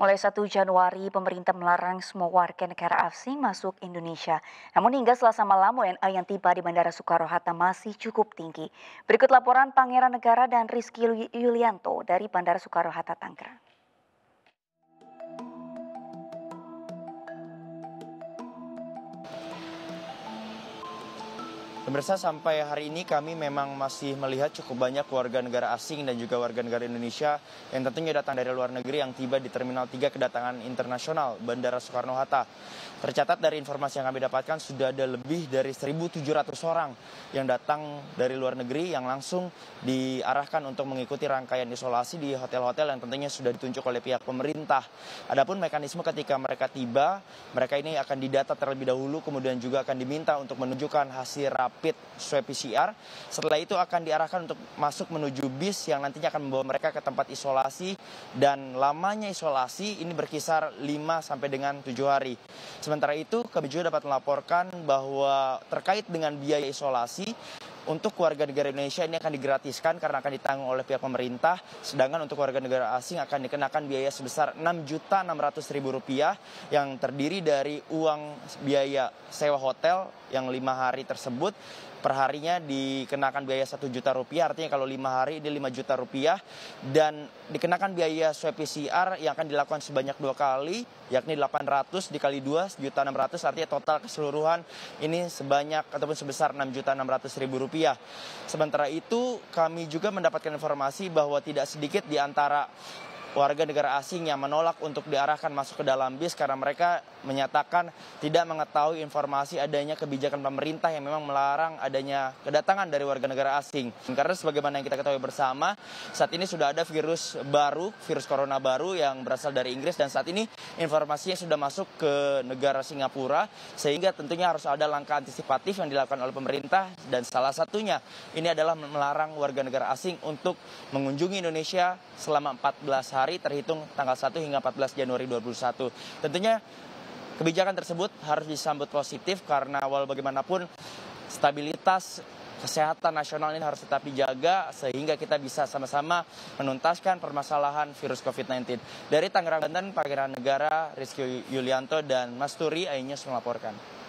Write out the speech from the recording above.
Mulai 1 Januari, pemerintah melarang semua warga negara asing masuk Indonesia. Namun hingga selasa malam, WNA yang tiba di Bandara Soekarno hatta masih cukup tinggi. Berikut laporan Pangeran Negara dan Rizky Yulianto dari Bandara Soekarno hatta Tangerang. Pemirsa sampai hari ini kami memang masih melihat cukup banyak warga negara asing dan juga warga negara Indonesia yang tentunya datang dari luar negeri yang tiba di Terminal 3 kedatangan internasional Bandara Soekarno-Hatta. Tercatat dari informasi yang kami dapatkan sudah ada lebih dari 1.700 orang yang datang dari luar negeri yang langsung diarahkan untuk mengikuti rangkaian isolasi di hotel-hotel yang tentunya sudah ditunjuk oleh pihak pemerintah. Adapun mekanisme ketika mereka tiba, mereka ini akan didata terlebih dahulu kemudian juga akan diminta untuk menunjukkan hasil rapat rapid swab PCR. Setelah itu akan diarahkan untuk masuk menuju bis yang nantinya akan membawa mereka ke tempat isolasi dan lamanya isolasi ini berkisar 5 sampai dengan 7 hari. Sementara itu, Kami juga dapat melaporkan bahwa terkait dengan biaya isolasi, untuk warga negara Indonesia ini akan digratiskan karena akan ditanggung oleh pihak pemerintah, sedangkan untuk warga negara asing akan dikenakan biaya sebesar Rp6.600.000 yang terdiri dari uang biaya sewa hotel yang lima hari tersebut perharinya dikenakan biaya satu juta rupiah artinya kalau lima hari ini lima juta rupiah dan dikenakan biaya swab PCR yang akan dilakukan sebanyak dua kali yakni 800 dikali 2 juta 600 artinya total keseluruhan ini sebanyak ataupun sebesar 6 juta 600 ribu rupiah sementara itu kami juga mendapatkan informasi bahwa tidak sedikit di antara warga negara asing yang menolak untuk diarahkan masuk ke dalam bis karena mereka menyatakan tidak mengetahui informasi adanya kebijakan pemerintah yang memang melarang adanya kedatangan dari warga negara asing. Karena sebagaimana yang kita ketahui bersama, saat ini sudah ada virus baru, virus corona baru yang berasal dari Inggris dan saat ini informasinya sudah masuk ke negara Singapura sehingga tentunya harus ada langkah antisipatif yang dilakukan oleh pemerintah dan salah satunya ini adalah melarang warga negara asing untuk mengunjungi Indonesia selama 14 hari hari terhitung tanggal 1 hingga 14 Januari 2021. Tentunya kebijakan tersebut harus disambut positif karena walau bagaimanapun stabilitas kesehatan nasional ini harus tetap dijaga sehingga kita bisa sama-sama menuntaskan permasalahan virus COVID-19. Dari Tangerang Banten, Pangeran Negara, Rizky Yulianto, dan Mas Turi, iNews melaporkan.